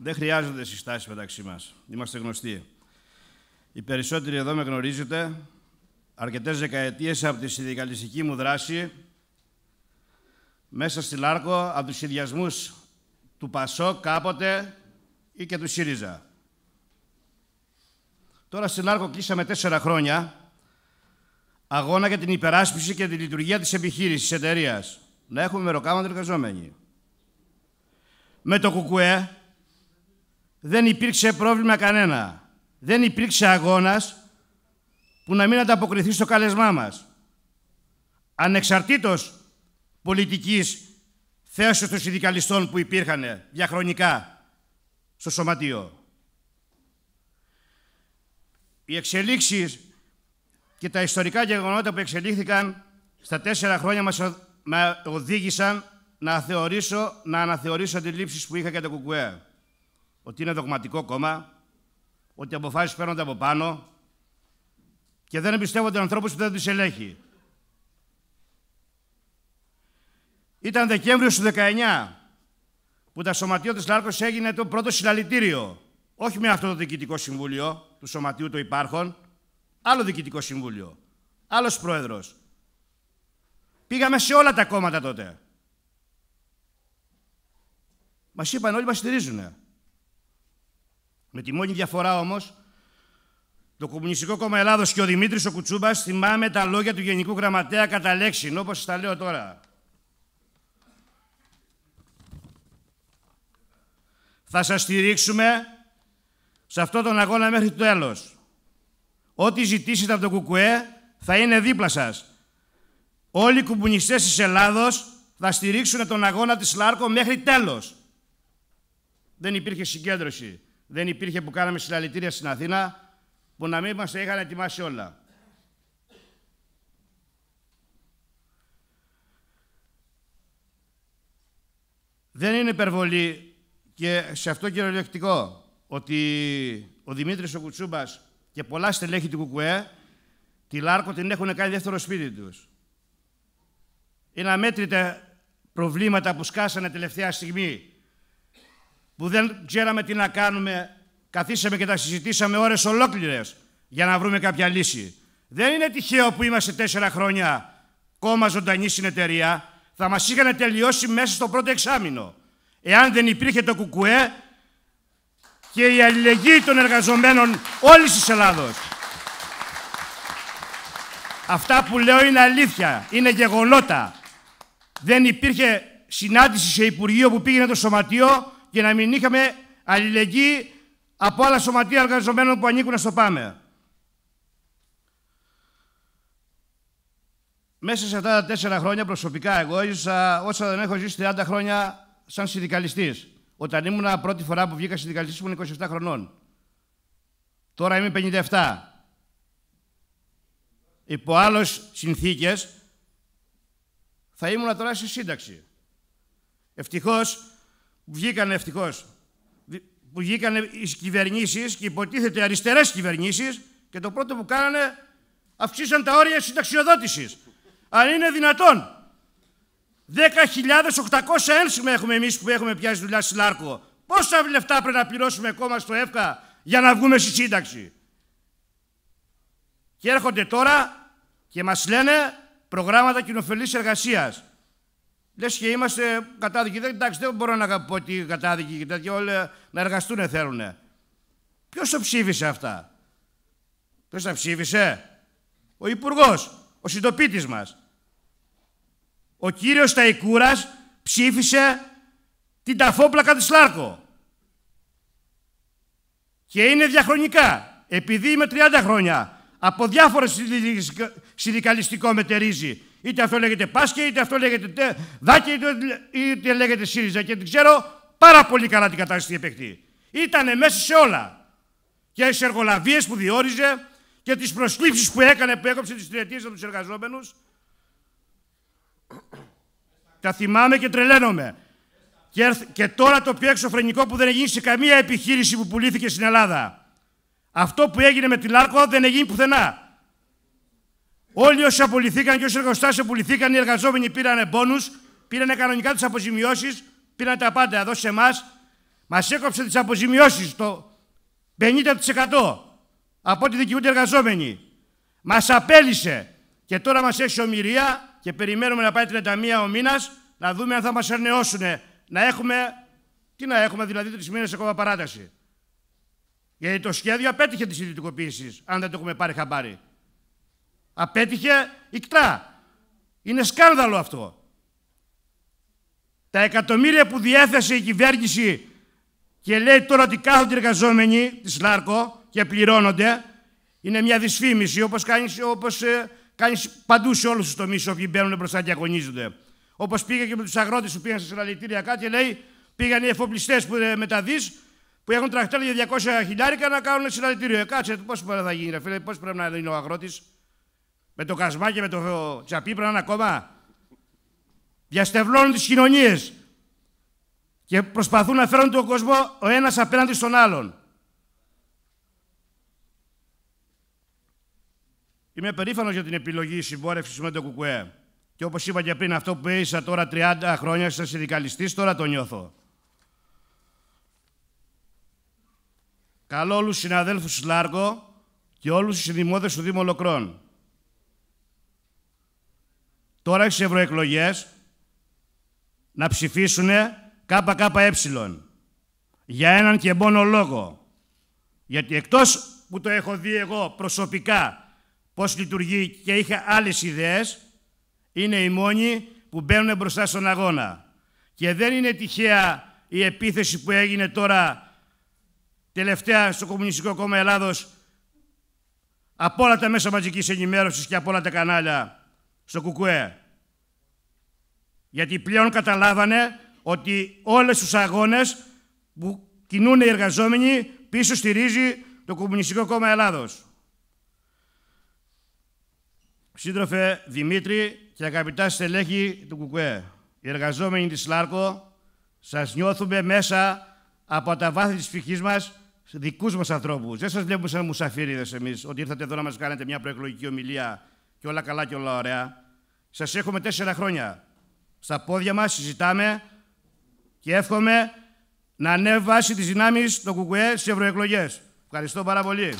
Δεν χρειάζονται συστάσεις μεταξύ μας. Είμαστε γνωστοί. Οι περισσότεροι εδώ με γνωρίζετε. αρκετές δεκαετίες από τη συνδικαλιστική μου δράση μέσα στη Λάρκο από τους συνδυασμούς του Πασό κάποτε ή και του ΣΥΡΙΖΑ. Τώρα στη Λάρκο κλείσαμε τέσσερα χρόνια αγώνα για την υπεράσπιση και τη λειτουργία της επιχείρησης, της εταιρείας. Να έχουμε μεροκάμα Με το ΚΚΕ δεν υπήρξε πρόβλημα κανένα. Δεν υπήρξε αγώνας που να μην ανταποκριθεί στο κάλεσμά μας. Ανεξαρτήτως πολιτικής θέσεως των συνδικαλιστών που υπήρχαν διαχρονικά στο σωματείο. Οι εξελίξεις και τα ιστορικά γεγονότα που εξελίχθηκαν στα τέσσερα χρόνια μας οδήγησαν να, θεωρήσω, να αναθεωρήσω αντιλήψεις που είχα για το ΚΚΕΑ ότι είναι δογματικό κόμμα, ότι αποφάσει παίρνονται από πάνω και δεν εμπιστεύονται ανθρώπους που δεν τι ελέγχει. Ήταν Δεκέμβριο του 19 που τα Σωματείο της Λάρκος έγινε το πρώτο συλλαλητήριο. Όχι με αυτό το διοικητικό συμβούλιο του σωματείου των υπάρχων, άλλο διοικητικό συμβούλιο, άλλος πρόεδρος. Πήγαμε σε όλα τα κόμματα τότε. Μας είπαν όλοι μας στηρίζουν. Με τη μόνη διαφορά όμως, το Κομμουνιστικό Κόμμα Ελλάδος και ο Δημήτρης ο Κουτσούμπας θυμάμαι τα λόγια του Γενικού Γραμματέα κατά λέξης, όπως τα λέω τώρα. Θα σας στηρίξουμε σε αυτόν τον αγώνα μέχρι το τέλος. Ό,τι ζητήσετε από το ΚΚΕ θα είναι δίπλα σας. Όλοι οι κομμουνιστές της Ελλάδος θα στηρίξουν τον αγώνα της Λάρκο μέχρι τέλος. Δεν υπήρχε συγκέντρωση δεν υπήρχε που κάναμε συλλαλητήρια στην Αθήνα που να μην μας τα είχαν ετοιμάσει όλα. Δεν είναι υπερβολή και σε αυτό κυριολεκτικό ότι ο Δημήτρης ο Κουτσούμπας και πολλά στελέχη του Κουκουέ τη Λάρκο την έχουν κάνει δεύτερο σπίτι τους. Είναι αμέτρητα προβλήματα που σκάσανε τελευταία στιγμή που δεν ξέραμε τι να κάνουμε, καθίσαμε και τα συζητήσαμε ώρες ολόκληρες για να βρούμε κάποια λύση. Δεν είναι τυχαίο που είμαστε τέσσερα χρόνια κόμμα ζωντανή συνεταιρεία. Θα μας είχαν τελειώσει μέσα στο πρώτο εξάμεινο. Εάν δεν υπήρχε το ΚΚΕ και η αλληλεγγύη των εργαζομένων όλης της Ελλάδος. Αυτά που λέω είναι αλήθεια, είναι γεγονότα. Δεν υπήρχε συνάντηση σε Υπουργείο που πήγαινε το Σωματείο και να μην είχαμε αλληλεγγύη από άλλα σωματεία εργαζομένων που ανήκουν στο ΠΑΜΕ. Μέσα σε αυτά τα τέσσερα χρόνια προσωπικά εγώ ζήσα όσα δεν έχω ζήσει 30 χρόνια σαν συνδικαλιστής. Όταν ήμουν πρώτη φορά που βγήκα συνδικαλιστής ήμουν 27 χρονών. Τώρα είμαι 57. Υπό άλλες συνθήκες θα ήμουν τώρα στη σύνταξη. Ευτυχώς βγήκαν ευτυχώ. Που βγήκαν οι κυβερνήσεις και υποτίθεται αριστερές κυβερνήσεις και το πρώτο που κάνανε αυξήσαν τα όρια συνταξιοδότησης. Αν είναι δυνατόν. 10.800 ένσημα έχουμε εμείς που έχουμε πιάσει δουλειά στη Λάρκο. Πόσα λεφτά πρέπει να πληρώσουμε ακόμα στο ΕΦΚΑ για να βγούμε στη σύνταξη. Και έρχονται τώρα και μας λένε προγράμματα κοινοφελής εργασίας. Λες και είμαστε κατάδικοι. Δεν, εντάξει, δεν μπορώ να πω ότι κατάδικοι και Όλοι να εργαστούν θέλουν. Ποιος το ψήφισε αυτά. Ποιος τα ψήφισε. Ο Υπουργός. Ο συντοπίτης μας. Ο κύριος Ταϊκούρας ψήφισε την ταφόπλακα της Λάρκο. Και είναι διαχρονικά. Επειδή είμαι 30 χρόνια από διάφορα συνδικαλιστικό μετερίζει Είτε αυτό λέγεται Πάσκε, είτε αυτό λέγεται Δάκη, είτε λέγεται ΣΥΡΙΖΑ και την ξέρω πάρα πολύ καλά την κατάσταση επεκτεί Ήτανε μέσα σε όλα. Και τι εργολαβίες που διόριζε και τις προσλήψει που έκανε, που έκοψε τις τριετίες από τους εργαζόμενους. Τα θυμάμαι και τρελαίνομαι. Και, τώρα το πιο εξωφρενικό που δεν έγινε σε καμία επιχείρηση που πουλήθηκε στην Ελλάδα. Αυτό που έγινε με τη Λάρκο δεν έγινε πουθενά. Όλοι όσοι απολυθήκαν και όσοι εργοστάσιο πουληθήκαν, οι εργαζόμενοι πήραν πόνου, πήραν κανονικά τις αποζημιώσεις, πήραν τα πάντα εδώ σε εμάς. Μας έκοψε τις αποζημιώσεις το 50% από ό,τι δικαιούνται εργαζόμενοι. Μας απέλησε και τώρα μας έχει ομοιρία και περιμένουμε να πάει 31 ο μήνας να δούμε αν θα μας αρνεώσουν. Να έχουμε, τι να έχουμε δηλαδή τρεις μήνες ακόμα παράταση. Γιατί το σχέδιο απέτυχε της ιδιωτικοποίησης, αν δεν το έχουμε πάρει χαμπάρι. Απέτυχε ικτά. Είναι σκάνδαλο αυτό. Τα εκατομμύρια που διέθεσε η κυβέρνηση και λέει τώρα ότι κάθονται εργαζόμενοι της ΛΑΡΚΟ και πληρώνονται, είναι μια δυσφήμιση όπως κάνεις, όπως, ε, κάνεις παντού σε όλους τους τομείς όποιοι μπαίνουν μπροστά και αγωνίζονται. Όπως πήγε και με τους αγρότες που πήγαν σε συναλλητήρια κάτι και λέει πήγαν οι εφοπλιστές που ε, με που έχουν τραχτάρια για 200 χιλιάρικα να κάνουν συναλλητήριο. Ε, κάτσε, πώς πρέπει να γίνει, ρε φίλε, πώς πρέπει να είναι ο αγρότης με το Κασμά και με το Τσαπί πρέπει να ακόμα. Διαστευλώνουν τις κοινωνίες και προσπαθούν να φέρουν τον κόσμο ο ένας απέναντι στον άλλον. Είμαι περήφανος για την επιλογή συμπόρευσης με το ΚΚΕ Και όπως είπα και πριν, αυτό που έζησα τώρα 30 χρόνια σαν συνδικαλιστής, τώρα το νιώθω. Καλό όλους τους συναδέλφους Λάργο και όλους τους συνδημότες του Δήμου Ολοκρών τώρα έχεις ευρωεκλογές να ψηφίσουν ΚΚΕ για έναν και μόνο λόγο. Γιατί εκτός που το έχω δει εγώ προσωπικά πώς λειτουργεί και είχα άλλες ιδέες, είναι οι μόνοι που μπαίνουν μπροστά στον αγώνα. Και δεν είναι τυχαία η επίθεση που έγινε τώρα τελευταία στο Κομμουνιστικό Κόμμα Ελλάδος από όλα τα μέσα μαζικής ενημέρωσης και από όλα τα κανάλια στο ΚΚΕ. Γιατί πλέον καταλάβανε ότι όλες τους αγώνες που κινούν οι εργαζόμενοι πίσω στηρίζει το Κομμουνιστικό Κόμμα Ελλάδος. Σύντροφε Δημήτρη και αγαπητά στελέχη του ΚΚΕ, οι εργαζόμενοι της ΛΑΡΚΟ σας νιώθουμε μέσα από τα βάθη της ψυχής μας δικούς μας ανθρώπους. Δεν σας βλέπουμε σαν μουσαφίριδες εμείς, ότι ήρθατε εδώ να μας κάνετε μια προεκλογική ομιλία και όλα καλά και όλα ωραία. Σας έχουμε τέσσερα χρόνια. Στα πόδια μας συζητάμε και εύχομαι να ανέβασει τι δυνάμει των ΚΚΕ στις ευρωεκλογές. Ευχαριστώ πάρα πολύ.